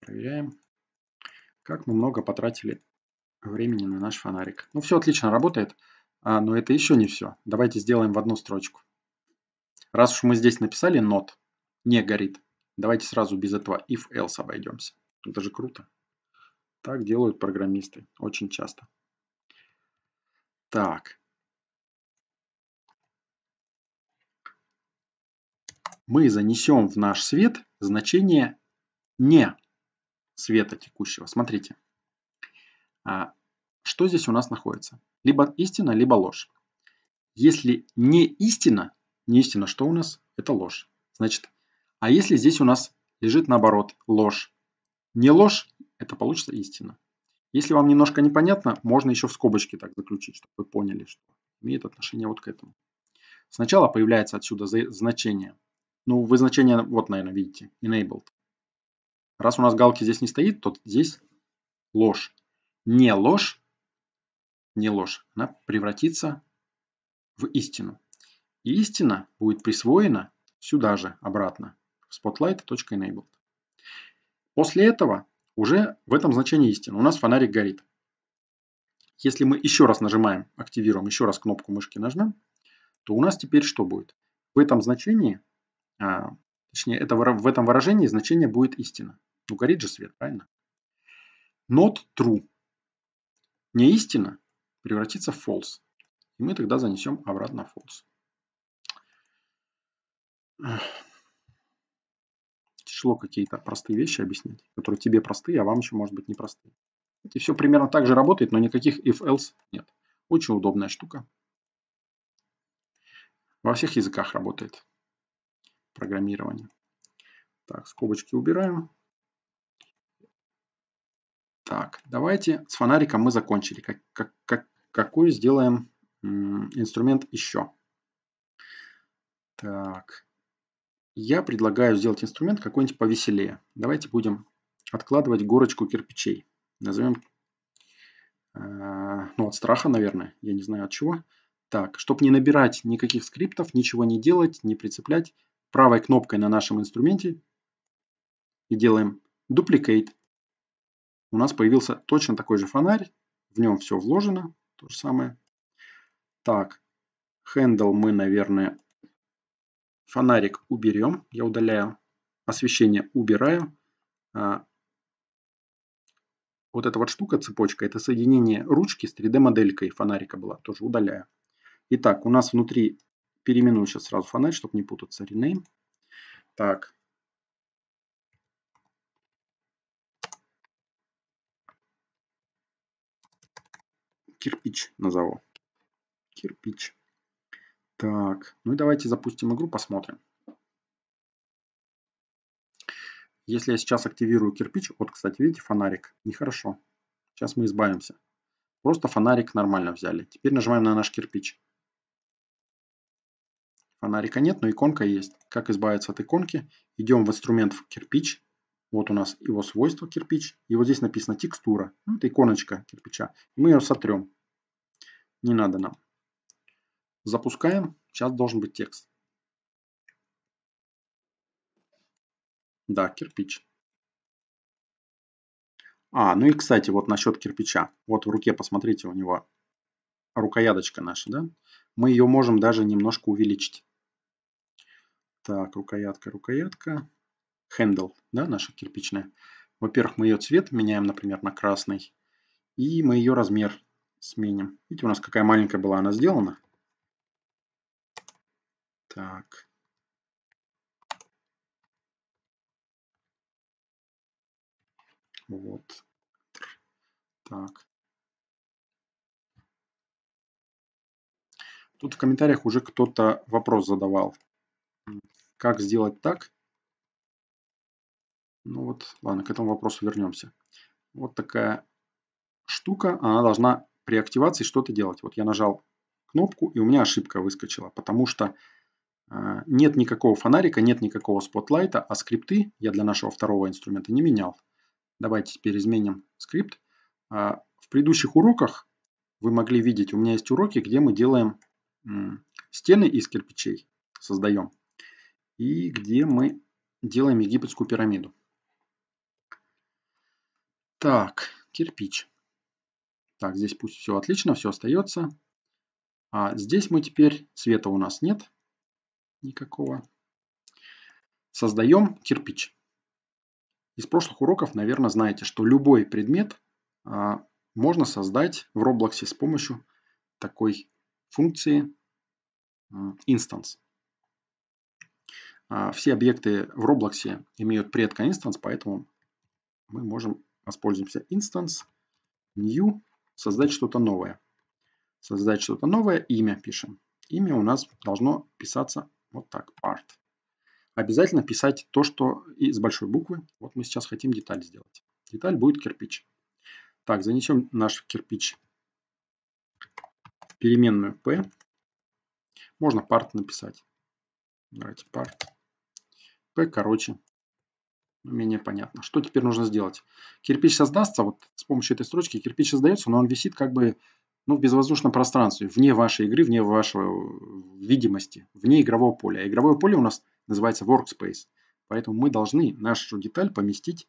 Проверяем. Как мы много потратили времени на наш фонарик. Ну, все отлично работает, а, но это еще не все. Давайте сделаем в одну строчку. Раз уж мы здесь написали not, не горит, давайте сразу без этого if-else обойдемся. Это же круто. Так делают программисты очень часто. Так. Мы занесем в наш свет значение не света текущего. Смотрите, а, что здесь у нас находится? Либо истина, либо ложь. Если не истина, не истина, что у нас? Это ложь. Значит, а если здесь у нас лежит наоборот ложь? Не ложь, это получится истина. Если вам немножко непонятно, можно еще в скобочки так заключить, чтобы вы поняли, что имеет отношение вот к этому. Сначала появляется отсюда значение. Ну, вы значение, вот, наверное, видите, enabled. Раз у нас галки здесь не стоит, то здесь ложь. Не ложь, не ложь, она превратится в истину. И истина будет присвоена сюда же, обратно, в spotlight.enabled. После этого уже в этом значении истина. У нас фонарик горит. Если мы еще раз нажимаем, активируем, еще раз кнопку мышки нажмем, то у нас теперь что будет? В этом значении, а, точнее, это, в этом выражении значение будет истина. Ну, горит же свет, правильно? Not true. Не истина превратится в false. И мы тогда занесем обратно false. Тяжело какие-то простые вещи объяснить, которые тебе простые, а вам еще, может быть, непростые. И все примерно так же работает, но никаких if-else нет. Очень удобная штука. Во всех языках работает программирование. Так, скобочки убираем. Так, давайте с фонариком мы закончили. Как, как, как, какой сделаем инструмент еще? Так, я предлагаю сделать инструмент какой-нибудь повеселее. Давайте будем откладывать горочку кирпичей. Назовем, э, ну, от страха, наверное, я не знаю от чего. Так, чтобы не набирать никаких скриптов, ничего не делать, не прицеплять, правой кнопкой на нашем инструменте и делаем duplicate у нас появился точно такой же фонарь. В нем все вложено. То же самое. Так, хендл мы, наверное, фонарик уберем. Я удаляю. Освещение убираю. А, вот эта вот штука, цепочка, это соединение ручки с 3D-моделькой фонарика была. Тоже удаляю. Итак, у нас внутри переименую сейчас сразу фонарь, чтобы не путаться. Rename. Так, кирпич назову. Кирпич. Так, ну и давайте запустим игру, посмотрим. Если я сейчас активирую кирпич, вот, кстати, видите, фонарик, нехорошо. Сейчас мы избавимся. Просто фонарик нормально взяли. Теперь нажимаем на наш кирпич. Фонарика нет, но иконка есть. Как избавиться от иконки? Идем в инструмент в кирпич, вот у нас его свойство кирпич. И вот здесь написано текстура. Ну, это иконочка кирпича. Мы ее сотрем. Не надо нам. Запускаем. Сейчас должен быть текст. Да, кирпич. А, ну и, кстати, вот насчет кирпича. Вот в руке, посмотрите, у него рукояточка наша, да? Мы ее можем даже немножко увеличить. Так, рукоятка, рукоятка handle, да, наша кирпичная. Во-первых, мы ее цвет меняем, например, на красный. И мы ее размер сменим. Видите, у нас какая маленькая была она сделана. Так. Вот. Так. Тут в комментариях уже кто-то вопрос задавал. Как сделать так, ну вот, ладно, к этому вопросу вернемся. Вот такая штука, она должна при активации что-то делать. Вот я нажал кнопку, и у меня ошибка выскочила, потому что э, нет никакого фонарика, нет никакого спотлайта, а скрипты я для нашего второго инструмента не менял. Давайте теперь изменим скрипт. Э, в предыдущих уроках вы могли видеть, у меня есть уроки, где мы делаем э, стены из кирпичей, создаем, и где мы делаем египетскую пирамиду. Так, кирпич. Так, здесь пусть все отлично, все остается. А здесь мы теперь, цвета у нас нет никакого. Создаем кирпич. Из прошлых уроков, наверное, знаете, что любой предмет а, можно создать в Roblox с помощью такой функции а, instance. А, все объекты в Roblox имеют предка instance, поэтому мы можем воспользуемся instance, new, создать что-то новое. Создать что-то новое, имя пишем. Имя у нас должно писаться вот так, part. Обязательно писать то, что и с большой буквы. Вот мы сейчас хотим деталь сделать. Деталь будет кирпич. Так, занесем наш кирпич переменную p. Можно part написать. Давайте part. p короче менее понятно. Что теперь нужно сделать? Кирпич создастся, вот с помощью этой строчки кирпич создается, но он висит как бы ну, в безвоздушном пространстве, вне вашей игры, вне вашей э, видимости, вне игрового поля. А игровое поле у нас называется workspace. Поэтому мы должны нашу деталь поместить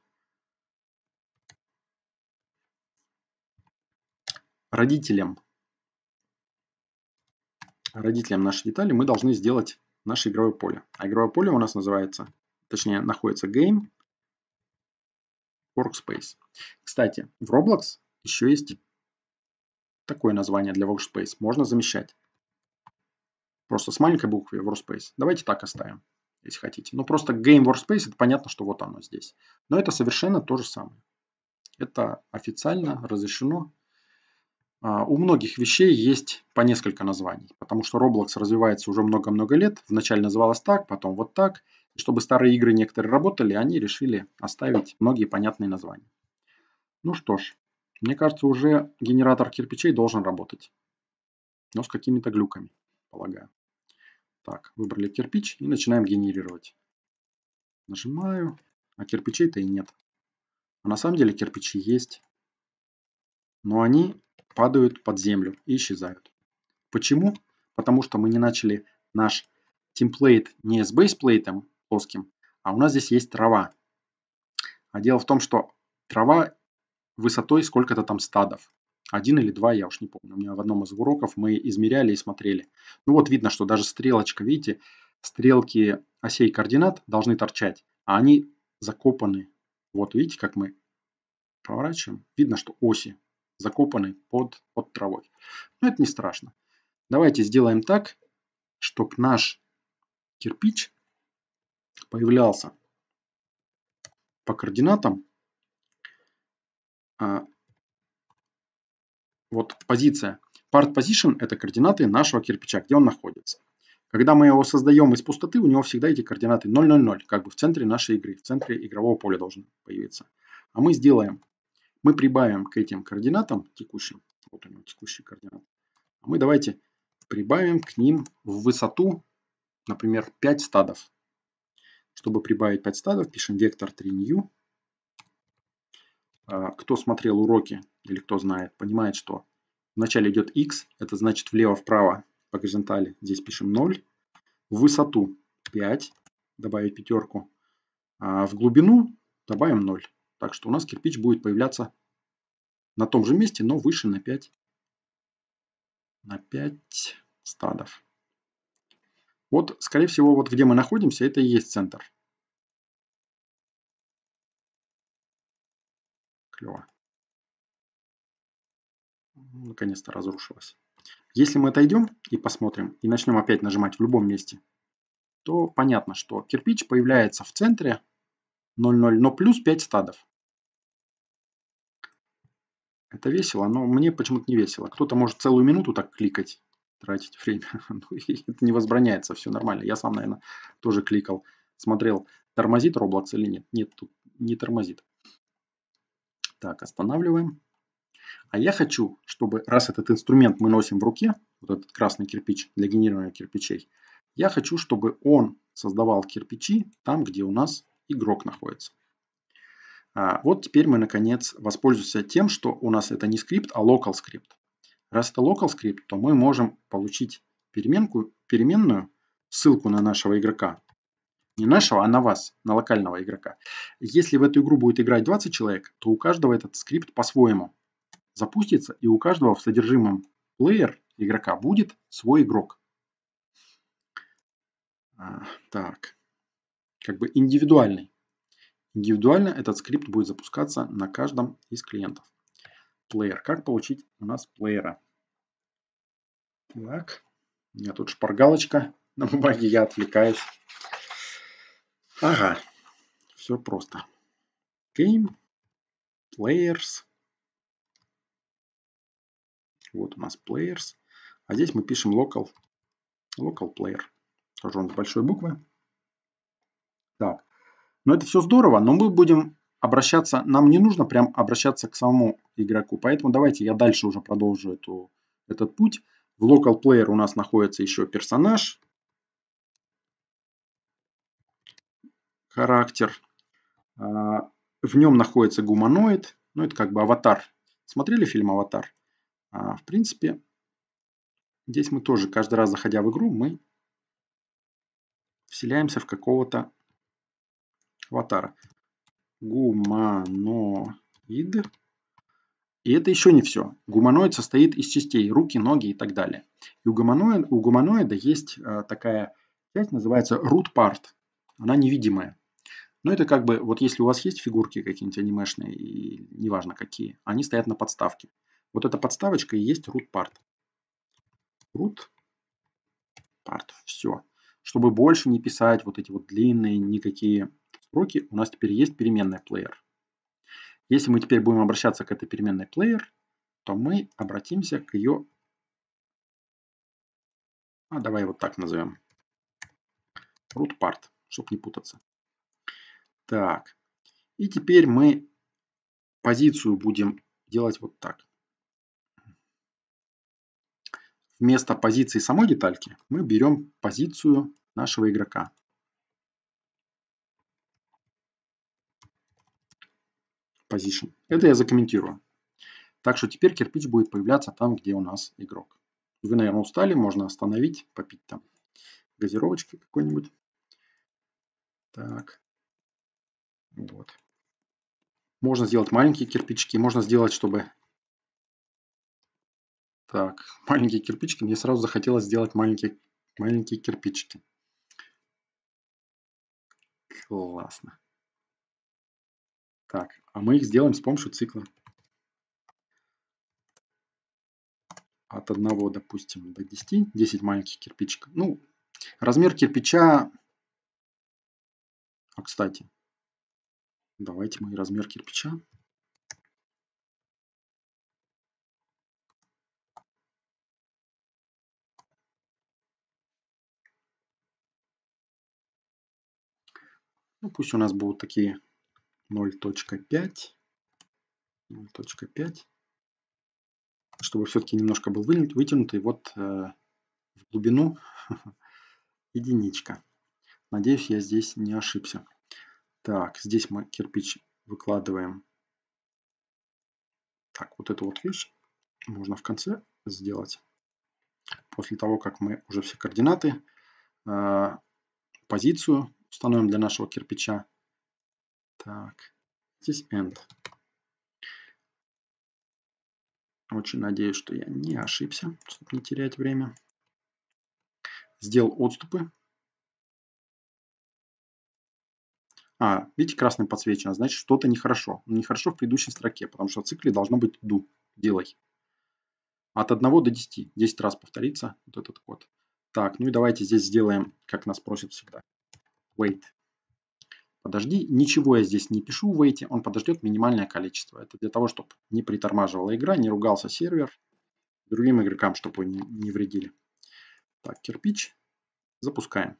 родителям. Родителям нашей детали мы должны сделать наше игровое поле. А игровое поле у нас называется, точнее находится game Workspace. Кстати, в Roblox еще есть такое название для Workspace. Можно замещать. Просто с маленькой буквы Workspace. Давайте так оставим, если хотите. Ну, просто Game Workspace, это понятно, что вот оно здесь. Но это совершенно то же самое. Это официально разрешено. А, у многих вещей есть по несколько названий, потому что Roblox развивается уже много-много лет. Вначале называлось так, потом вот так – чтобы старые игры некоторые работали, они решили оставить многие понятные названия. Ну что ж, мне кажется, уже генератор кирпичей должен работать. Но с какими-то глюками, полагаю. Так, выбрали кирпич и начинаем генерировать. Нажимаю, а кирпичей-то и нет. А на самом деле кирпичи есть. Но они падают под землю и исчезают. Почему? Потому что мы не начали наш темплейт не с бейсплейтом, плоским. А у нас здесь есть трава. А дело в том, что трава высотой сколько-то там стадов. Один или два, я уж не помню. У меня в одном из уроков мы измеряли и смотрели. Ну вот видно, что даже стрелочка, видите, стрелки осей координат должны торчать, а они закопаны. Вот видите, как мы проворачиваем. Видно, что оси закопаны под, под травой. Но это не страшно. Давайте сделаем так, чтобы наш кирпич появлялся по координатам. А, вот позиция. Part position – это координаты нашего кирпича, где он находится. Когда мы его создаем из пустоты, у него всегда эти координаты 0,0,0, как бы в центре нашей игры, в центре игрового поля должен появиться. А мы сделаем, мы прибавим к этим координатам текущим, вот у него текущие координаты, а мы давайте прибавим к ним в высоту, например, 5 стадов. Чтобы прибавить 5 стадов, пишем вектор 3new. А, кто смотрел уроки или кто знает, понимает, что вначале идет x, это значит влево-вправо по горизонтали. Здесь пишем 0. В высоту 5, добавить пятерку. А в глубину добавим 0. Так что у нас кирпич будет появляться на том же месте, но выше на 5, на 5 стадов. Вот, скорее всего, вот где мы находимся, это и есть центр. Клево. Наконец-то разрушилось. Если мы отойдем и посмотрим, и начнем опять нажимать в любом месте, то понятно, что кирпич появляется в центре 0,0, но плюс 5 стадов. Это весело, но мне почему-то не весело. Кто-то может целую минуту так кликать, тратить время. Ну, это не возбраняется, все нормально. Я сам, наверное, тоже кликал, смотрел, тормозит Roblox или нет. Нет, тут не тормозит. Так, останавливаем. А я хочу, чтобы раз этот инструмент мы носим в руке, вот этот красный кирпич для генерирования кирпичей, я хочу, чтобы он создавал кирпичи там, где у нас игрок находится. А, вот теперь мы, наконец, воспользуемся тем, что у нас это не скрипт, а local скрипт. Раз это local скрипт, то мы можем получить переменку, переменную, ссылку на нашего игрока. Не нашего, а на вас, на локального игрока. Если в эту игру будет играть 20 человек, то у каждого этот скрипт по-своему запустится, и у каждого в содержимом плеер игрока будет свой игрок. А, так, как бы индивидуальный. Индивидуально этот скрипт будет запускаться на каждом из клиентов плеер. Как получить у нас плеера? Так, у меня тут шпаргалочка на бумаге, я отвлекаюсь. Ага, все просто. Game, players. Вот у нас players. А здесь мы пишем local, local player. Тоже он с большой буквы. Так, ну это все здорово, но мы будем обращаться, нам не нужно прям обращаться к самому игроку. Поэтому давайте я дальше уже продолжу эту, этот путь. В Local Player у нас находится еще персонаж, характер. А, в нем находится гуманоид, ну это как бы аватар. Смотрели фильм «Аватар»? А, в принципе, здесь мы тоже каждый раз, заходя в игру, мы вселяемся в какого-то аватара гуманоид. И это еще не все. Гуманоид состоит из частей – руки, ноги и так далее. И у гуманоида, у гуманоида есть э, такая часть, называется root part. Она невидимая. Но это как бы, вот если у вас есть фигурки какие-нибудь анимешные, и неважно какие, они стоят на подставке. Вот эта подставочка и есть root part. Root part. Все. Чтобы больше не писать вот эти вот длинные никакие уроке, у нас теперь есть переменная player. Если мы теперь будем обращаться к этой переменной player, то мы обратимся к ее... А давай вот так назовем. root part, чтобы не путаться. Так. И теперь мы позицию будем делать вот так. Вместо позиции самой детальки мы берем позицию нашего игрока. position. Это я закомментирую. Так что теперь кирпич будет появляться там, где у нас игрок. Вы, наверное, устали, можно остановить, попить там газировочки какой-нибудь. Так. Вот. Можно сделать маленькие кирпичики, можно сделать, чтобы... Так, маленькие кирпичики. Мне сразу захотелось сделать маленькие, маленькие кирпичики. Классно. Так, а мы их сделаем с помощью цикла. От 1, допустим, до 10. 10 маленьких кирпичиков. Ну, размер кирпича... А, кстати, давайте мы размер кирпича Ну, пусть у нас будут такие 0.5, 0.5, чтобы все-таки немножко был вытянутый вот э, в глубину единичка. Надеюсь, я здесь не ошибся. Так, здесь мы кирпич выкладываем. Так, вот эту вот вещь можно в конце сделать. После того, как мы уже все координаты, э, позицию установим для нашего кирпича, так, здесь end. Очень надеюсь, что я не ошибся, чтобы не терять время. Сделал отступы. А, видите, красным подсвечено, а значит, что-то нехорошо. Нехорошо в предыдущей строке, потому что в цикле должно быть do, делай. От 1 до 10. 10 раз повторится вот этот код. Так, ну и давайте здесь сделаем, как нас просят всегда. Wait подожди, ничего я здесь не пишу в он подождет минимальное количество. Это для того, чтобы не притормаживала игра, не ругался сервер, другим игрокам, чтобы они не вредили. Так, кирпич. Запускаем.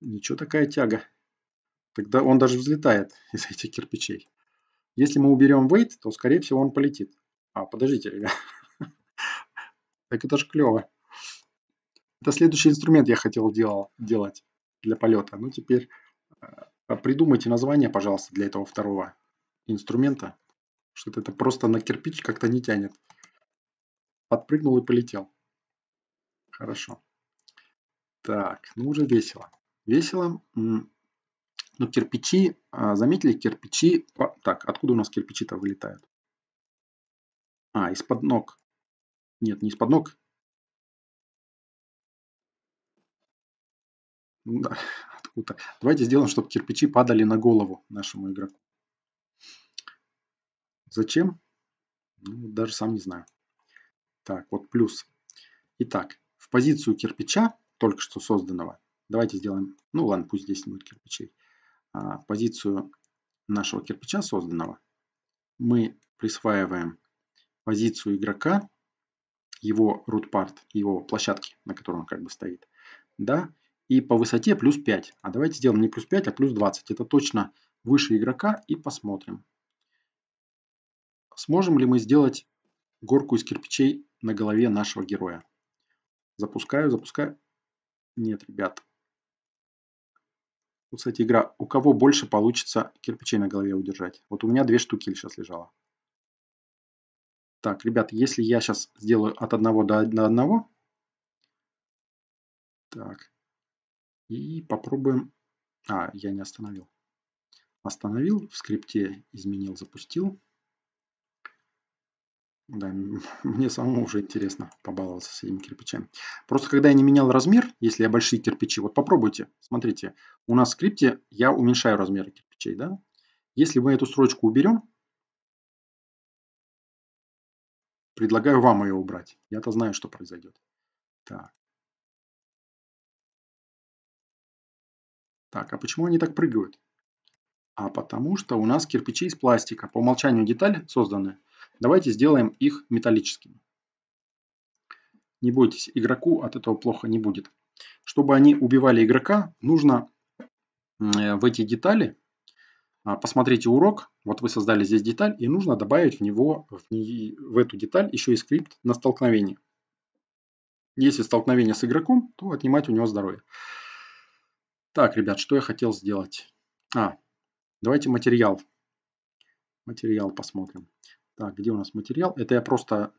Ничего такая тяга. Тогда он даже взлетает из этих кирпичей. Если мы уберем weight, то, скорее всего, он полетит. А, подождите, ребят. Так это ж клево. Это следующий инструмент я хотел делать для полета. Ну, теперь э, а придумайте название, пожалуйста, для этого второго инструмента. Что-то это просто на кирпич как-то не тянет. Подпрыгнул и полетел. Хорошо. Так, ну уже весело. Весело. Но кирпичи, а, заметили, кирпичи... Так, откуда у нас кирпичи-то вылетают? А, из-под ног. Нет, не из-под ног. Ну да, капута. Давайте сделаем, чтобы кирпичи падали на голову нашему игроку. Зачем? Ну, даже сам не знаю. Так, вот плюс. Итак, в позицию кирпича, только что созданного, давайте сделаем, ну ладно, пусть здесь не будет кирпичей, а, позицию нашего кирпича созданного, мы присваиваем позицию игрока, его root part, его площадки, на которой он как бы стоит, да, и по высоте плюс 5. А давайте сделаем не плюс 5, а плюс 20. Это точно выше игрока и посмотрим. Сможем ли мы сделать горку из кирпичей на голове нашего героя? Запускаю, запускаю. Нет, ребят. Вот, кстати, игра. У кого больше получится кирпичей на голове удержать? Вот у меня две штуки сейчас лежало. Так, ребят, если я сейчас сделаю от одного до одного, так, и попробуем... А, я не остановил. Остановил, в скрипте изменил, запустил. Да, мне самому уже интересно побаловаться с этими кирпичами. Просто когда я не менял размер, если я большие кирпичи, вот попробуйте, смотрите, у нас в скрипте я уменьшаю размеры кирпичей, да? Если мы эту строчку уберем, предлагаю вам ее убрать. Я-то знаю, что произойдет. Так. Так, а почему они так прыгают? А потому что у нас кирпичи из пластика. По умолчанию деталь созданы. Давайте сделаем их металлическими. Не бойтесь, игроку от этого плохо не будет. Чтобы они убивали игрока, нужно э, в эти детали, а, посмотрите урок, вот вы создали здесь деталь, и нужно добавить в, него, в, не, в эту деталь еще и скрипт на столкновение. Если столкновение с игроком, то отнимать у него здоровье. Так, ребят, что я хотел сделать? А, давайте материал. Материал посмотрим. Так, где у нас материал? Это я просто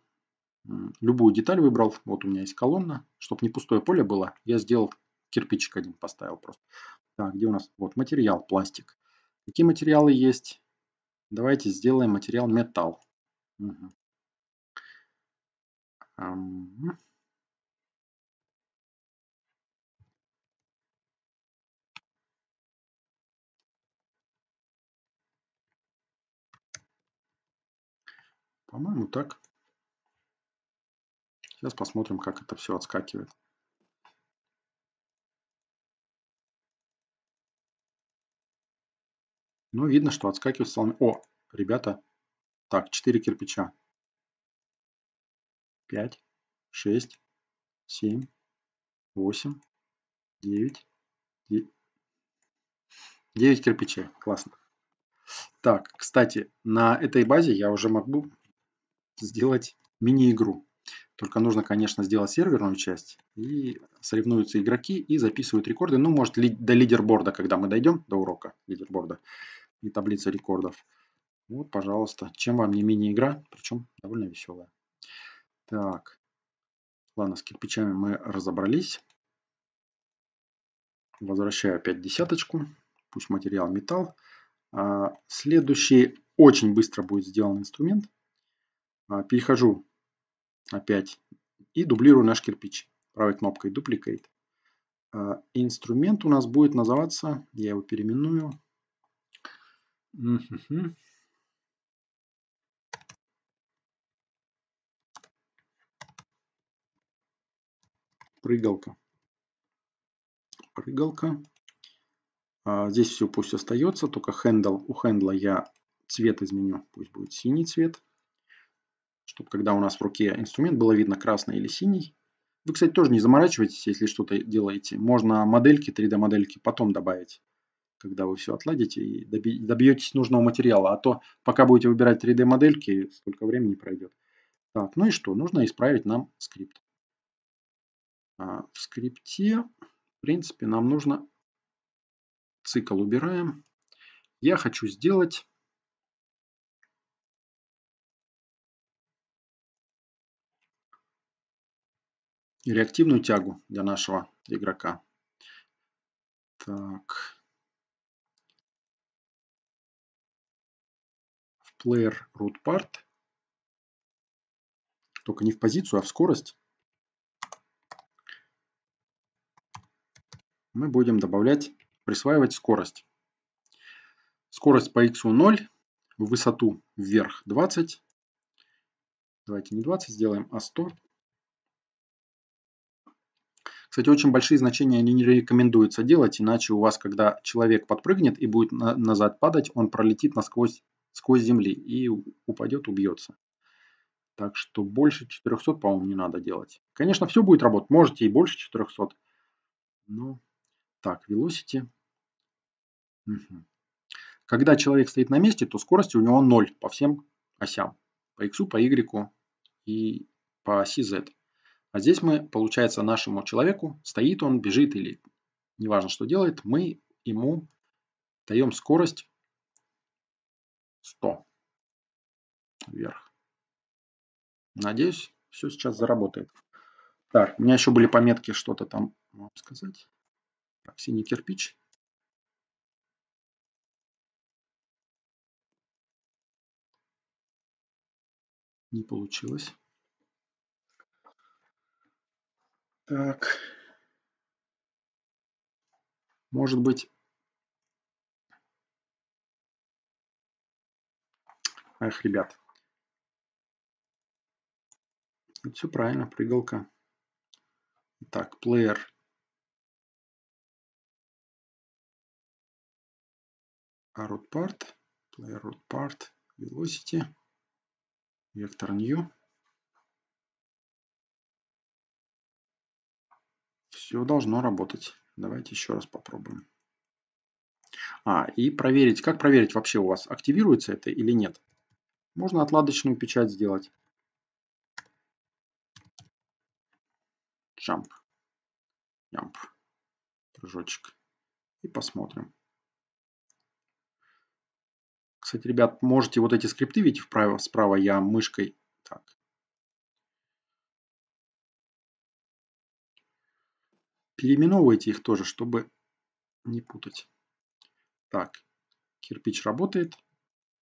любую деталь выбрал. Вот у меня есть колонна. Чтобы не пустое поле было, я сделал кирпичик один поставил просто. Так, где у нас? Вот материал, пластик. Какие материалы есть? Давайте сделаем материал металл. Угу. По-моему, так. Сейчас посмотрим, как это все отскакивает. Ну, видно, что отскакивает слон. О, ребята. Так, 4 кирпича. 5, 6, 7, 8, 9, 9, кирпичей. Классно. Так, кстати, на этой базе я уже могу сделать мини-игру. Только нужно, конечно, сделать серверную часть. И соревнуются игроки и записывают рекорды. Ну, может, до лидерборда, когда мы дойдем до урока лидерборда и таблицы рекордов. Вот, пожалуйста. Чем вам не мини-игра, причем довольно веселая. Так. Ладно, с кирпичами мы разобрались. Возвращаю опять десяточку. Пусть материал металл. А, следующий очень быстро будет сделан инструмент – а, перехожу опять и дублирую наш кирпич правой кнопкой Duplicate. А, инструмент у нас будет называться, я его переименую. Прыгалка. Прыгалка. А, здесь все пусть остается, только handle, у хендла я цвет изменю, пусть будет синий цвет чтобы когда у нас в руке инструмент, было видно красный или синий. Вы, кстати, тоже не заморачивайтесь, если что-то делаете. Можно модельки, 3D-модельки потом добавить, когда вы все отладите и добьетесь нужного материала. А то, пока будете выбирать 3D-модельки, сколько времени пройдет. Так, ну и что? Нужно исправить нам скрипт. А в скрипте, в принципе, нам нужно цикл убираем. Я хочу сделать реактивную тягу для нашего игрока. Так. В player root part. Только не в позицию, а в скорость. Мы будем добавлять, присваивать скорость. Скорость по x 0, в высоту вверх 20. Давайте не 20 сделаем, а 100. Кстати, очень большие значения не рекомендуется делать, иначе у вас, когда человек подпрыгнет и будет на назад падать, он пролетит насквозь сквозь земли и упадет, убьется. Так что больше 400, по-моему, не надо делать. Конечно, все будет работать. Можете и больше 400. Но так, velocity. Угу. Когда человек стоит на месте, то скорость у него 0 по всем осям. По x, по y и по оси z. А здесь мы, получается, нашему человеку, стоит он, бежит или неважно, что делает, мы ему даем скорость 100 вверх. Надеюсь, все сейчас заработает. Так, у меня еще были пометки, что-то там вам сказать. Так, синий кирпич. Не получилось. Так. Может быть, Эх, ребят. Это все правильно, прыгалка. Так, плеер. А root part, player root part, velocity, vector new. Все должно работать. Давайте еще раз попробуем. А, и проверить, как проверить вообще у вас, активируется это или нет. Можно отладочную печать сделать. Jump. Jump. Прыжочек. И посмотрим. Кстати, ребят, можете вот эти скрипты, видите, вправо, справа я мышкой переименовывайте их тоже, чтобы не путать. Так, кирпич работает,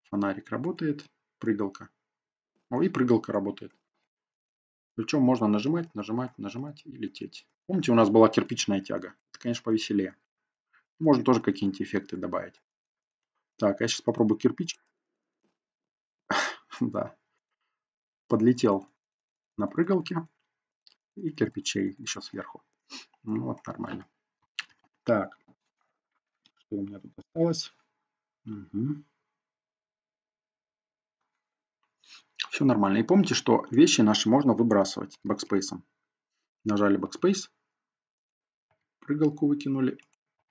фонарик работает, прыгалка. О, и прыгалка работает. Причем можно нажимать, нажимать, нажимать и лететь. Помните, у нас была кирпичная тяга? Это, конечно, повеселее. Можно тоже какие-нибудь эффекты добавить. Так, я сейчас попробую кирпич. да. Подлетел на прыгалке и кирпичей еще сверху. Ну вот, нормально. Так, что у меня тут осталось? Угу. Все нормально. И помните, что вещи наши можно выбрасывать бэкспейсом. Нажали бэкспейс, прыгалку выкинули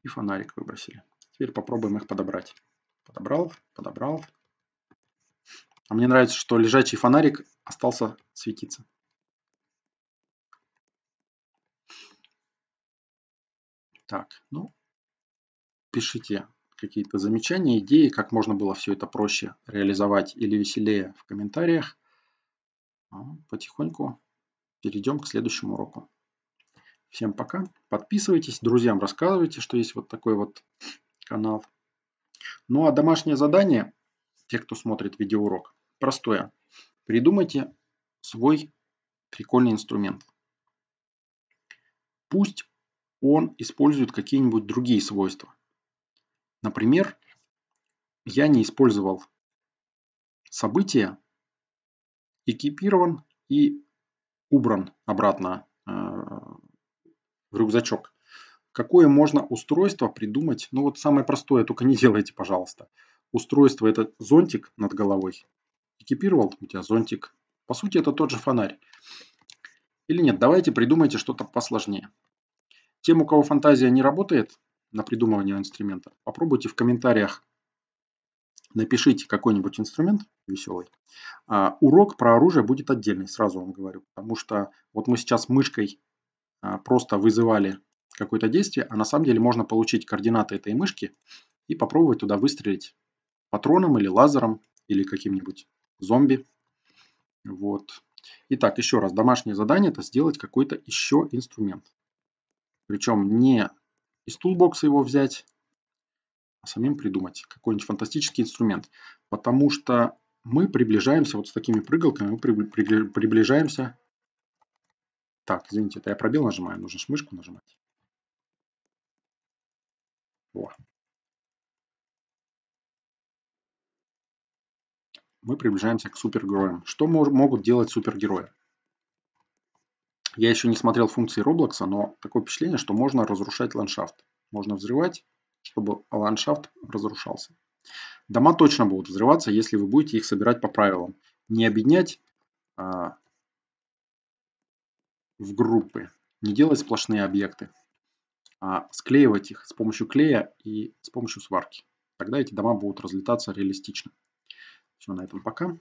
и фонарик выбросили. Теперь попробуем их подобрать. Подобрал, подобрал. А мне нравится, что лежачий фонарик остался светиться. Так, ну, пишите какие-то замечания, идеи, как можно было все это проще реализовать или веселее в комментариях. А потихоньку перейдем к следующему уроку. Всем пока. Подписывайтесь, друзьям рассказывайте, что есть вот такой вот канал. Ну а домашнее задание, те, кто смотрит видеоурок, простое. Придумайте свой прикольный инструмент. Пусть он использует какие-нибудь другие свойства. Например, я не использовал события, экипирован и убран обратно э, в рюкзачок. Какое можно устройство придумать? Ну вот самое простое, только не делайте, пожалуйста. Устройство это зонтик над головой. Экипировал у тебя зонтик. По сути это тот же фонарь. Или нет, давайте придумайте что-то посложнее. Тем, у кого фантазия не работает на придумывание инструмента, попробуйте в комментариях напишите какой-нибудь инструмент веселый. А, урок про оружие будет отдельный, сразу вам говорю. Потому что вот мы сейчас мышкой а, просто вызывали какое-то действие, а на самом деле можно получить координаты этой мышки и попробовать туда выстрелить патроном или лазером, или каким-нибудь зомби. Вот. Итак, еще раз, домашнее задание – это сделать какой-то еще инструмент. Причем не из тулбокса его взять, а самим придумать какой-нибудь фантастический инструмент. Потому что мы приближаемся вот с такими прыгалками, мы приближаемся... Так, извините, это я пробел нажимаю, нужно мышку нажимать. Во. Мы приближаемся к супергероям. Что могут делать супергерои? Я еще не смотрел функции Roblox, но такое впечатление, что можно разрушать ландшафт. Можно взрывать, чтобы ландшафт разрушался. Дома точно будут взрываться, если вы будете их собирать по правилам. Не объединять а, в группы, не делать сплошные объекты, а склеивать их с помощью клея и с помощью сварки. Тогда эти дома будут разлетаться реалистично. Все, на этом пока.